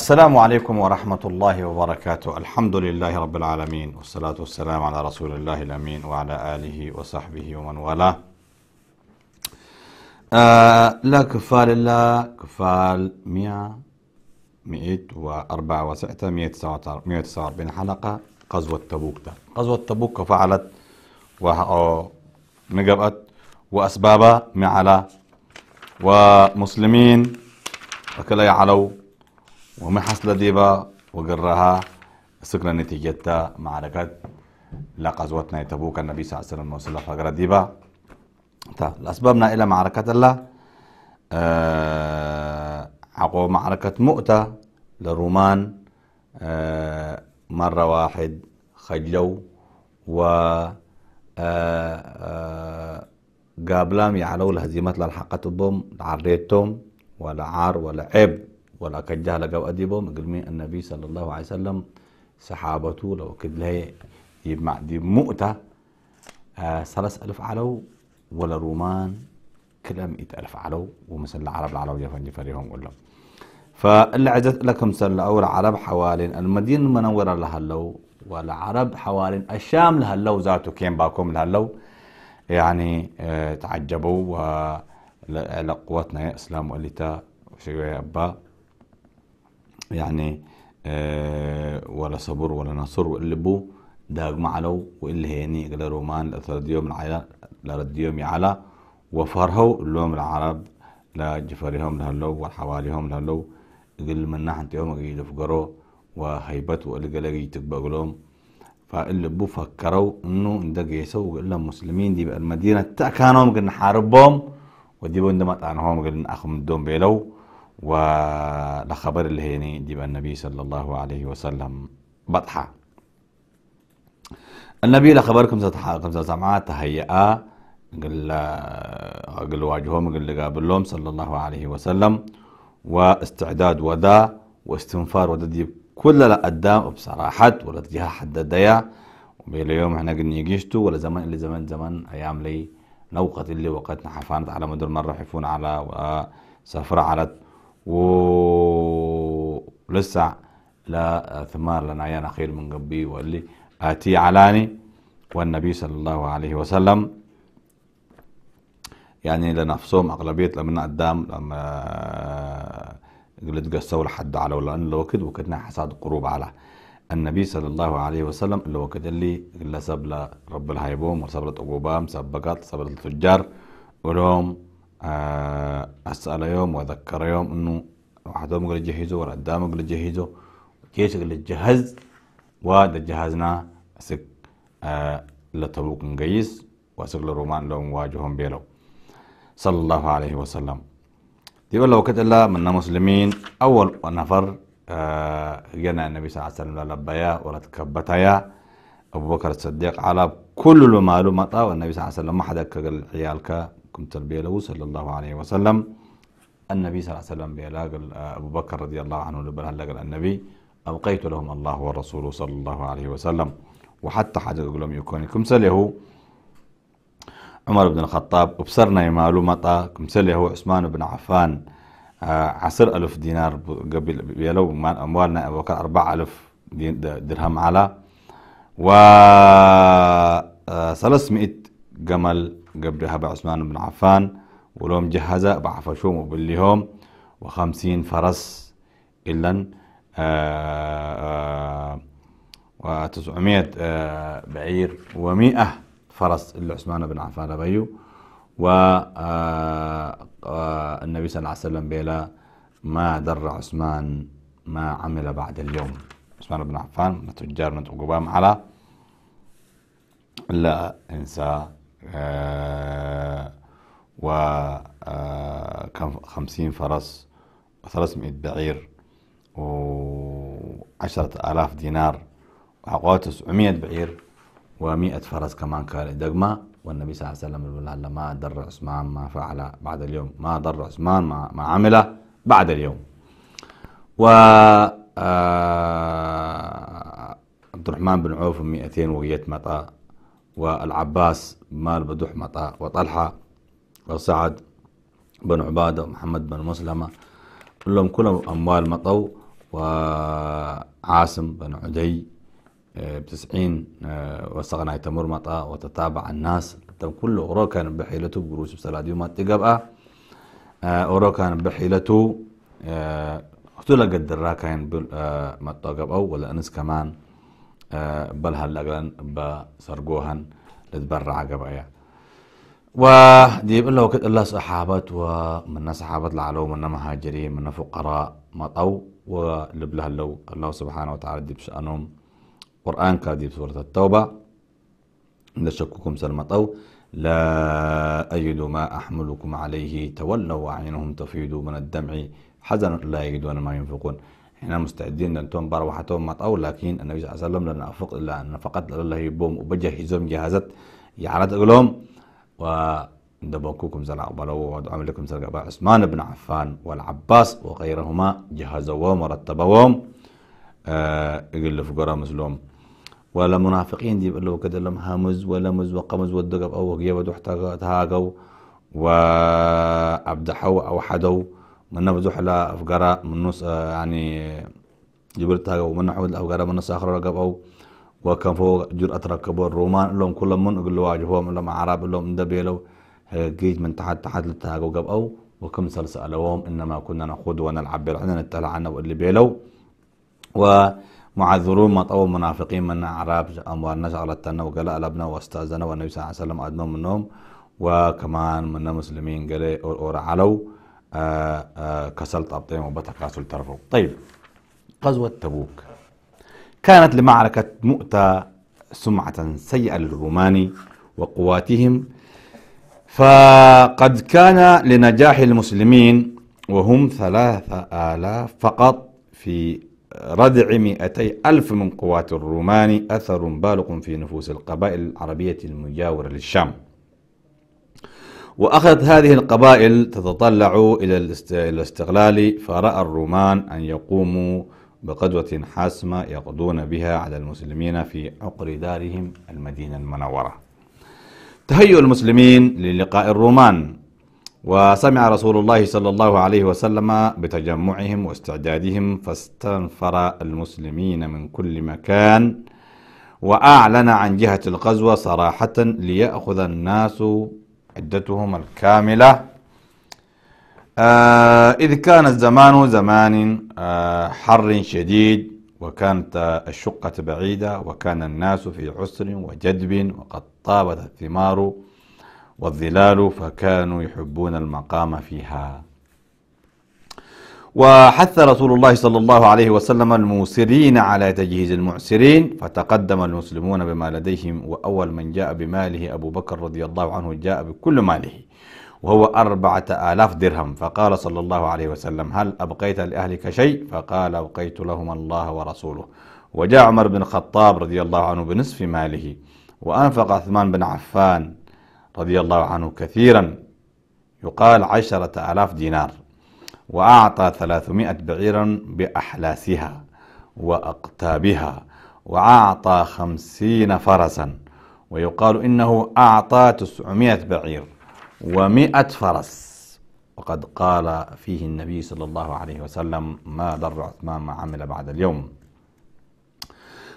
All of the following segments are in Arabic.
السلام عليكم ورحمة الله وبركاته الحمد لله رب العالمين والصلاة والسلام على رسول الله الأمين وعلى آله وصحبه ومن والاه آه لا كفال الله كفال 100 104 مئة تسعة 149 حلقة غزوة تبوك ده غزوة تبوك فعلت ونقبت وأسبابها معلا ومسلمين أكلا يعلو وما حصل ديبا وقرها سكنا نتيجة معركة لقزوتنا يتبوك النبي صلى الله عليه وسلم وصلى ديبا تا الأسبابنا إلى معركة الله أه عقو معركة مؤتة للرومان أه مرة واحد خجلو و آه، آه، قابلام يعلو الهزيمة للحقت بهم عريتهم ولا عار ولا عيب ولا كجه لقوا أديبهم قلمي النبي صلى الله عليه وسلم صحابته لو كد لها يبمع دي مؤتة آه ثلاث ألف علو ولا رومان كلام يتألف علو ومثل العرب العرب جفن جفريهم كلهم فاللي عزت لكم سنة أول عرب حوالين المدينة المنورة لهلو والعرب حوالين الشام لهلو ذاته كين باكم لهلو يعني آه، تعجبوا لقوتنا يا إسلام وقالتا شيء يا أبا يعني آه، ولا صبور ولا نصر ناصور وقلبوا داغم علو واللي هيني قال رومان لأثرديهم العيا لرديهم يعلى وفرهو اللوم العرب لا لجفرهم لهلو والحواليهم لهلو قل من ناحن تيوم قيل فقرو وهيبت وقل يتقبقلهم فاللي بو فكروا انه انده جيسو قال المسلمين دي بقى المدينة تا قلن حاربهم ودي بو عنهم طعنهم قلنا اخهم الدوم بيلو والخبر اللي هيني يعني دي النبي صلى الله عليه وسلم بطحة النبي لخبركم كم سمعات تهيئة قل قل واجههم قل قابلهم صلى الله عليه وسلم واستعداد ودا واستنفار ودا دي كل الأدام بصراحة ولا جهة حددية وباليوم احنا قلنا يجيشتو ولا زمان اللي زمان زمان أيام لي نوقت اللي وقتنا حفانت على مدر مرة حفون على سفرة على ولسع لا ثمار لنا عيانا خير من قبي واللي آتي علاني والنبي صلى الله عليه وسلم يعني لنفسهم أغلبية لما قدام لما قلت قصوا لحد على ولا أن لو وكدنا حساد قروب على النبي صلى الله عليه وسلم اللي وكد اللي قل سبلا رب الهيبوم أبو بام سبقت سبلا الفجار ولهم آه، أسأل يوم واذكر يوم انه واحد وحدهم اللي جهزه ولا قدامك اللي جهزه جيش اللي جهز وهذا جهزنا اسك آه لتبوك نقيس واسك لرومان لو مواجههم بيلو صلى الله عليه وسلم دي والله كت الله من مسلمين اول نفر آه، جنا النبي صلى الله عليه وسلم لبيا ولا تكبتيا ابو بكر الصديق على كل المعلومات والنبي صلى الله عليه وسلم ما حدا كقل عيالك كمتربيلو صلى الله عليه وسلم النبي صلى الله عليه وسلم بيلاق أبو بكر رضي الله عنه لبنها لقل النبي أبقيت لهم الله والرسول صلى الله عليه وسلم وحتى حاجة قل لهم يكون كمسله عمر بن الخطاب أبصرنا يمالو مطا كمسله عثمان بن عفان آه، عصر ألف دينار قبل بيلو أموالنا أبو بكر أربع ألف درهم على و 300 آه، جمل قبلها بعثمان بن عفان ولو جهزة بعفشوم وبليهم وخمسين فرس إلا آه، وتسعمية آه، آه، بعير ومئة فرس اللي عثمان بن عفان بيو والنبي صلى الله عليه وسلم بيلا ما در عثمان ما عمل بعد اليوم عثمان بن عفان نتجار نتقبام على لا انسى آه، و آه، كان خمسين فرس وثلاثمائة بعير وعشرة آلاف دينار وحقوقه تسعمية بعير ومئة فرس كمان كان دقمة والنبي صلى الله عليه وسلم يقول ما ضر عثمان ما فعل بعد اليوم ما ضر عثمان ما, ما عمله بعد اليوم و آه، عبد الرحمن بن عوف 200 وقيت مطأ والعباس مال بدوح وطلحة وسعد بن عبادة ومحمد بن مسلمة كلهم كلهم أموال مطو وعاصم بن عدي آه، بتسعين آه، وسقنا يتمر مطا وتتابع الناس تم كل أورو كان بحيلته بروس بسلاديو ما تقبأ آه، أورو كان بحيلته هتولا قد الراكين مطا قبأو ولا أنس كمان balhalagan آه، basargohan لتبرع قبايا وديب الله وكت الله صحابات ومن صحابات العلو من مهاجرين من فقراء مطو ولبله لو الله سبحانه وتعالى ديب شأنهم قرآن كديب سورة التوبة إن شككم سلمطو لا أجد ما أحملكم عليه تولوا وعينهم تفيض من الدمع حزنا لا يجدون ما ينفقون احنا مستعدين لنتون بار وحتون مطاو لكن النبي صلى الله عليه وسلم لنفق فقط الله يبوم وبجهزهم جهازات يعرض لهم دبوكوكم زرع بلو وعمل لكم زل عثمان بن عفان والعباس وغيرهما جهزوهم ورتبوهم آه يقول له فقراء مسلوم ولا منافقين دي بقول له كده لهم هامز ولا مز وقمز ودقب او وقيا وحتى تهاقوا وابدحوا او حدوا من بزوح لا أفقراء من نص آه، يعني جبرتها ومن نحول الأفقراء من نص آخر رقب أو وكان فوق جرأة ركبوا الرومان لهم كل من أقول له واجه هو لهم عرب لهم دبيلو آه، جيج من تحت تحت لتهاجوا قب أو وكم سألوهم إنما كنا نخوض ونلعب بلحنا نتهل عنا واللي بيلو ومعذرون ما طووا منافقين من أعراب على التنا وقلا ألبنا واستأذنا والنبي صلى الله عليه وسلم أدنوا منهم وكمان من المسلمين أور أور علو كسلت أبطين وبتكاسل ترفو طيب غزوة تبوك كانت لمعركة مؤتة سمعة سيئة للروماني وقواتهم فقد كان لنجاح المسلمين وهم ثلاثة آلاف فقط في ردع مئتي ألف من قوات الرومان أثر بالغ في نفوس القبائل العربية المجاورة للشام وأخذت هذه القبائل تتطلع إلى الاستغلال فرأى الرومان أن يقوموا بقدوة حاسمة يقضون بها على المسلمين في عقر دارهم المدينة المنورة تهيؤ المسلمين للقاء الرومان وسمع رسول الله صلى الله عليه وسلم بتجمعهم واستعدادهم فاستنفر المسلمين من كل مكان وأعلن عن جهة القزوة صراحة ليأخذ الناس عدتهم الكاملة آه إذ كان الزمان زمان آه حر شديد وكانت الشقة بعيدة وكان الناس في عسر وجدب وقد طابت الثمار والظلال فكانوا يحبون المقام فيها وحث رسول الله صلى الله عليه وسلم الموسرين على تجهيز المعسرين فتقدم المسلمون بما لديهم وأول من جاء بماله أبو بكر رضي الله عنه جاء بكل ماله وهو أربعة آلاف درهم فقال صلى الله عليه وسلم هل أبقيت لأهلك شيء فقال أبقيت لهم الله ورسوله وجاء عمر بن الخطاب رضي الله عنه بنصف ماله وأنفق عثمان بن عفان رضي الله عنه كثيرا يقال عشرة آلاف دينار وأعطى ثلاثمائة بعيرا بأحلاسها وأقتابها وأعطى خمسين فرسا ويقال إنه أعطى تسعمائة بعير ومائة فرس وقد قال فيه النبي صلى الله عليه وسلم ما ضر عثمان ما عمل بعد اليوم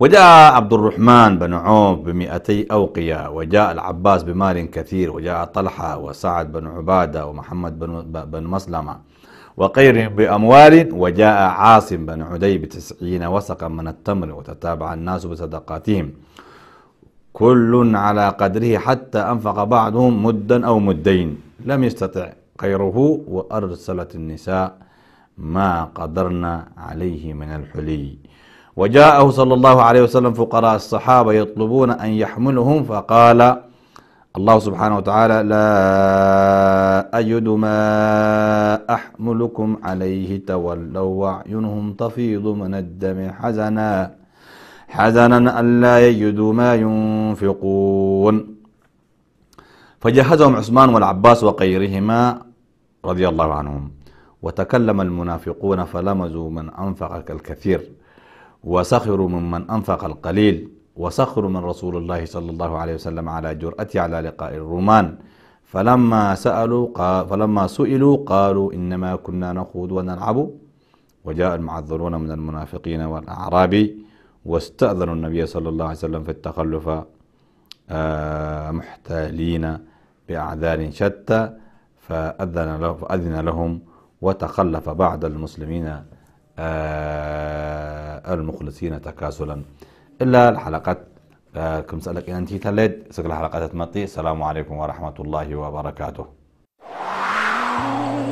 وجاء عبد الرحمن بن عوف بمئتي أوقية وجاء العباس بمال كثير وجاء طلحة وسعد بن عبادة ومحمد بن, بن مسلمة وقير نعم. بأموال وجاء عاصم بن عدي بتسعين وسقا من التمر وتتابع الناس بصدقاتهم كل على قدره حتى أنفق بعضهم مدا أو مدين لم يستطع قيره وأرسلت النساء ما قدرنا عليه من الحلي وجاءه صلى الله عليه وسلم فقراء الصحابة يطلبون أن يحملهم فقال الله سبحانه وتعالى لا أجد ما أحملكم عليه تولوا وأعينهم تفيض من الدم حزنا حزنا ألا يجدوا ما ينفقون فجهزهم عثمان والعباس وغيرهما رضي الله عنهم وتكلم المنافقون فلمزوا من أنفق الكثير وسخروا ممن أنفق القليل وسخروا من رسول الله صلى الله عليه وسلم على جرأته على لقاء الرومان فلما سألوا قال فلما سئلوا قالوا إنما كنا نخوض ونلعب وجاء المعذرون من المنافقين والأعراب واستأذنوا النبي صلى الله عليه وسلم في التخلف آه، محتالين بأعذار شتى فأذن, له فأذن لهم وتخلف بعض المسلمين آه، المخلصين تكاسلا إلا الحلقات آه، كم سألك ان انتي تلد سكل حلقات تمطي السلام عليكم ورحمة الله وبركاته